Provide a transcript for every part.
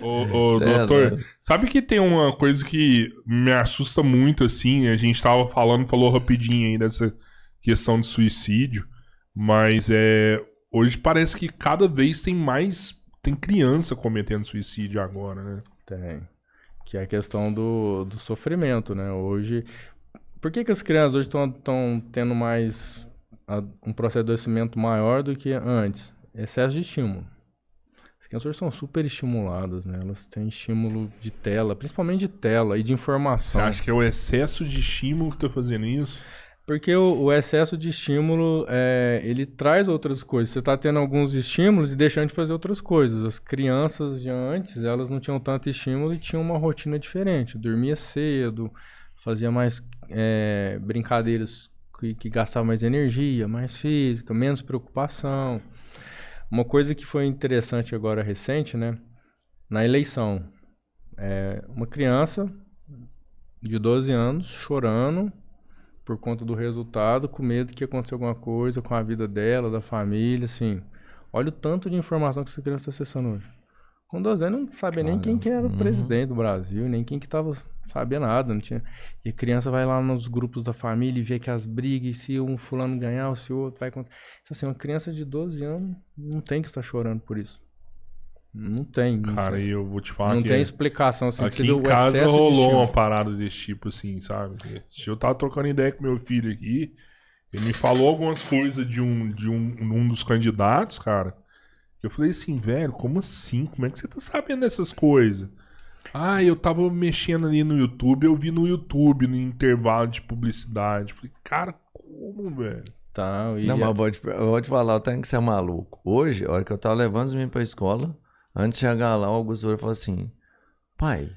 Ô, é, ô é, doutor, né? sabe que tem uma coisa que me assusta muito, assim, a gente tava falando, falou rapidinho aí dessa questão de suicídio, mas é... Hoje parece que cada vez tem mais... Tem criança cometendo suicídio agora, né? Tem. Que é a questão do, do sofrimento, né? Hoje... Por que que as crianças hoje estão tendo mais... um processo de adoecimento maior do que antes? Excesso de estímulo. As crianças são super estimuladas, né? Elas têm estímulo de tela, principalmente de tela e de informação. Você acha que é o excesso de estímulo que tá fazendo isso? Porque o, o excesso de estímulo, é, ele traz outras coisas. Você está tendo alguns estímulos e deixando de fazer outras coisas. As crianças de antes, elas não tinham tanto estímulo e tinham uma rotina diferente. Dormia cedo, fazia mais é, brincadeiras que, que gastavam mais energia, mais física, menos preocupação. Uma coisa que foi interessante agora recente, né? Na eleição, é, uma criança de 12 anos chorando por conta do resultado, com medo que aconteça alguma coisa com a vida dela, da família, assim. Olha o tanto de informação que essa criança está acessando hoje. Com 12 anos, não sabia nem quem que era o uhum. presidente do Brasil, nem quem que estava sabia nada, não tinha. E a criança vai lá nos grupos da família e vê que as brigas, se um fulano ganhar, ou se o outro vai acontecer. Então, assim, uma criança de 12 anos não tem que estar tá chorando por isso. Não tem. Não Cara, e eu vou te falar não que... Não tem explicação, assim. Aqui em casa rolou uma parada desse tipo, assim, sabe? Se eu tava trocando ideia com meu filho aqui, ele me falou algumas coisas de um, de um, um dos candidatos, cara. Eu falei assim, velho, como assim? Como é que você tá sabendo dessas coisas? Ah, eu tava mexendo ali no YouTube, eu vi no YouTube, no intervalo de publicidade. Falei, cara, como, velho? Tá, Não, mas eu vou, te, eu vou te falar, eu tenho que ser é maluco. Hoje, a hora que eu tava levando os meninos pra escola, antes de chegar lá, o Augusto falou assim: pai,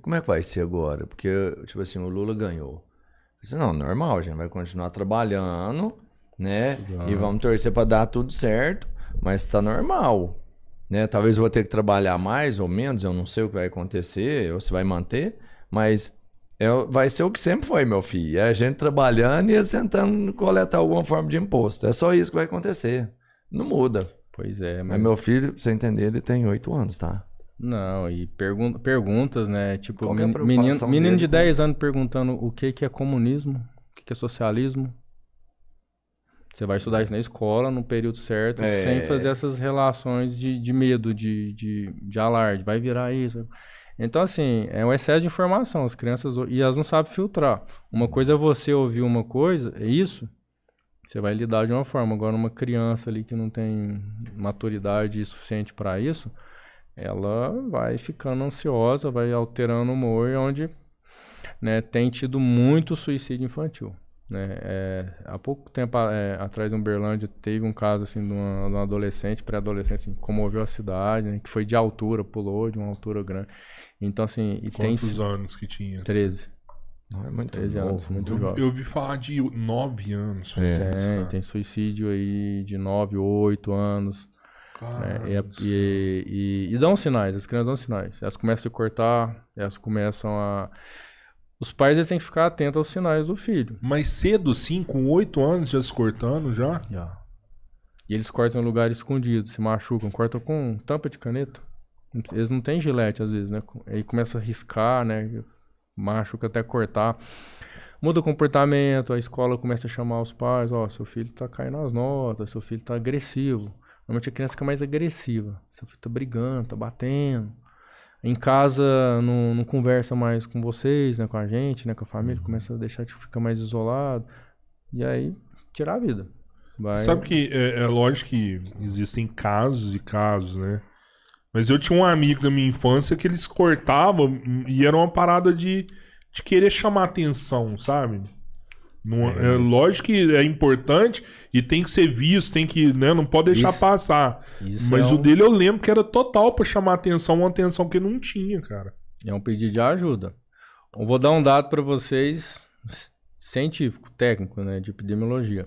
como é que vai ser agora? Porque, tipo assim, o Lula ganhou. Eu disse, não, normal, a gente vai continuar trabalhando, né? E vamos torcer pra dar tudo certo, mas tá normal. Né? Talvez eu vou ter que trabalhar mais ou menos, eu não sei o que vai acontecer, ou se vai manter, mas é, vai ser o que sempre foi, meu filho. É a gente trabalhando e tentando coletar alguma forma de imposto. É só isso que vai acontecer. Não muda. Pois é, mas. mas meu filho, pra você entender, ele tem oito anos, tá? Não, e pergun perguntas, né? Tipo, é menino, menino de 10 anos perguntando o que, que é comunismo, o que, que é socialismo, você vai estudar isso na escola, no período certo, é... sem fazer essas relações de, de medo, de, de, de alarde. Vai virar isso. Então, assim, é um excesso de informação. As crianças. E elas não sabem filtrar. Uma coisa é você ouvir uma coisa, é isso. Você vai lidar de uma forma. Agora, uma criança ali que não tem maturidade suficiente para isso, ela vai ficando ansiosa, vai alterando o humor, é onde né, tem tido muito suicídio infantil. Né? É, há pouco tempo é, atrás, em Uberlândia, teve um caso assim, de, uma, de uma adolescente, pré-adolescente, assim, que comoveu a cidade, né? que foi de altura, pulou de uma altura grande. Então, assim. E Quantos tem, anos que tinha? 13. Não, é muito 13 novo, anos, muito eu, jovem. Eu ouvi falar de 9 anos. É, tem, tem suicídio aí de 9, 8 anos. né? e, é, e, e, e, dão sinais, as crianças dão sinais. Elas começam a se cortar, elas começam a. Os pais têm que ficar atentos aos sinais do filho. Mas cedo, sim, com oito anos já se cortando, já? Já. E eles cortam em lugar escondido, se machucam, cortam com tampa de caneta. Eles não têm gilete às vezes, né? Aí começa a riscar, né? Machuca até cortar. Muda o comportamento, a escola começa a chamar os pais, ó, oh, seu filho tá caindo as notas, seu filho tá agressivo. Normalmente a criança fica mais agressiva. Seu filho tá brigando, tá batendo em casa não, não, conversa mais com vocês, né, com a gente, né, com a família, uhum. começa a deixar tipo, ficar mais isolado. E aí, tirar a vida. Vai... Sabe que é, é, lógico que existem casos e casos, né? Mas eu tinha um amigo da minha infância que eles cortavam e era uma parada de, de querer chamar atenção, sabe? Não, é. é. é lógico que é importante e tem que ser visto, tem que, né, não pode deixar isso, passar. Isso Mas é um... o dele eu lembro que era total para chamar atenção, uma atenção que não tinha, cara. É um pedido de ajuda. Eu vou dar um dado para vocês científico, técnico, né, de epidemiologia.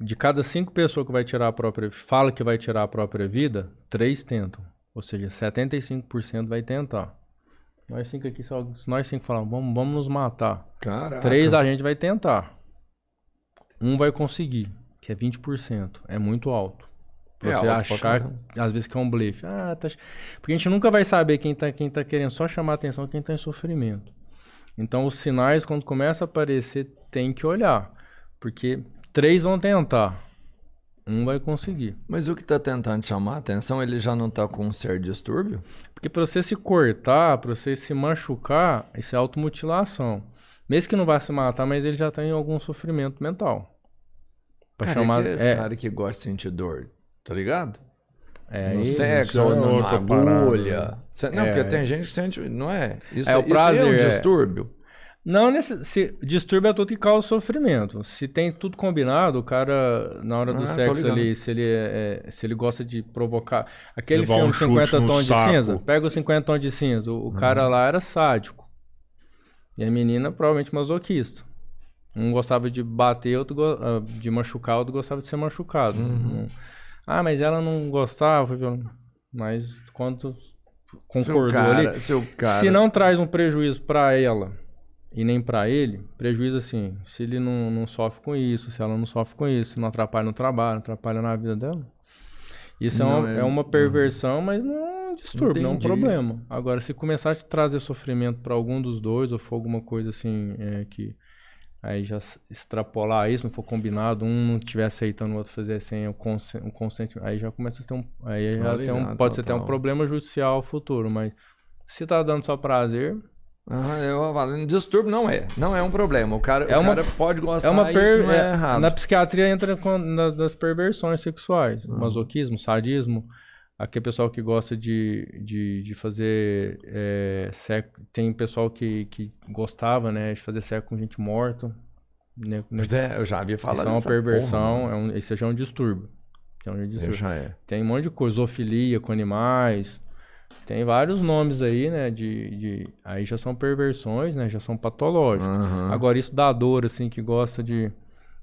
De cada cinco pessoas que vai tirar a própria, fala que vai tirar a própria vida, três tentam. Ou seja, 75% vai tentar. Nós cinco aqui, só, nós cinco falamos, vamos, vamos nos matar. Caraca. Três a gente vai tentar. Um vai conseguir, que é 20%. É muito alto. Pra é você alto, achar, às vezes, que é um blefe. Ah, tá... Porque a gente nunca vai saber quem tá, quem tá querendo só chamar atenção quem tá em sofrimento. Então, os sinais, quando começa a aparecer, tem que olhar. Porque três vão tentar um vai conseguir. Mas o que está tentando chamar a atenção, ele já não está com um certo distúrbio? Porque para você se cortar, para você se machucar, isso é automutilação. Mesmo que não vá se matar, mas ele já tem tá algum sofrimento mental. Pra cara, chamar... é, esse é... cara que gosta de sentir dor, tá ligado? É, no sexo, é ou numa agulha. Não, é, porque é. tem gente que sente, não é? Isso é, o prazer, isso é um é. distúrbio. Não, nesse, se distúrbio é tudo que causa sofrimento. Se tem tudo combinado, o cara, na hora do ah, sexo ali, se ele, é, é, se ele gosta de provocar. Aquele Levar filme um 50 tons de cinza, pega os 50 tons de cinza. O, o uhum. cara lá era sádico. E a menina, provavelmente, masoquista. Um gostava de bater, outro ah, de machucar, outro gostava de ser machucado. Uhum. Ah, mas ela não gostava, mas quanto concordou seu cara, ali. Seu cara. Se não traz um prejuízo para ela e nem para ele, prejuízo assim, se ele não, não sofre com isso, se ela não sofre com isso, se não atrapalha no trabalho, atrapalha na vida dela. Isso é não, é, uma, é, é uma perversão, mas não é um distúrbio, Entendi. não é um problema. Agora, se começar a te trazer sofrimento para algum dos dois, ou for alguma coisa assim é, que aí já extrapolar isso, não for combinado, um não estiver aceitando o outro fazer sem assim, o, consen o consentimento, aí já começa a ter um. Aí já tá ligado, um, pode ser até um problema judicial futuro, mas se tá dando só prazer, eu falo, distúrbio não é, não é um problema. O cara, é o uma, cara pode gostar, é uma per... não é, é errado. Na psiquiatria entra com, na, nas perversões sexuais, uhum. masoquismo, sadismo. Aqui é pessoal que gosta de, de, de fazer é, Tem pessoal que, que gostava, né, de fazer sexo com gente morta. Né, né, pois é, eu já havia falado. Isso é uma perversão, porra, é um, isso já é um distúrbio. É um distúrbio. Já é. Tem um monte de coisa, zoofilia com animais. Tem vários nomes aí, né? De, de, aí já são perversões, né? Já são patológicos. Uhum. Agora, isso da dor, assim, que gosta de.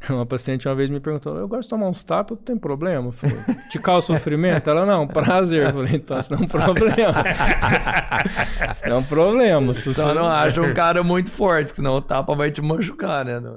Uma paciente uma vez me perguntou: Eu gosto de tomar uns tapas, tem problema? Eu falei, Te causa sofrimento? Ela, não, prazer. Eu falei, então, isso não é um problema. não é um problema. Só não acha um cara muito forte, senão o tapa vai te machucar, né?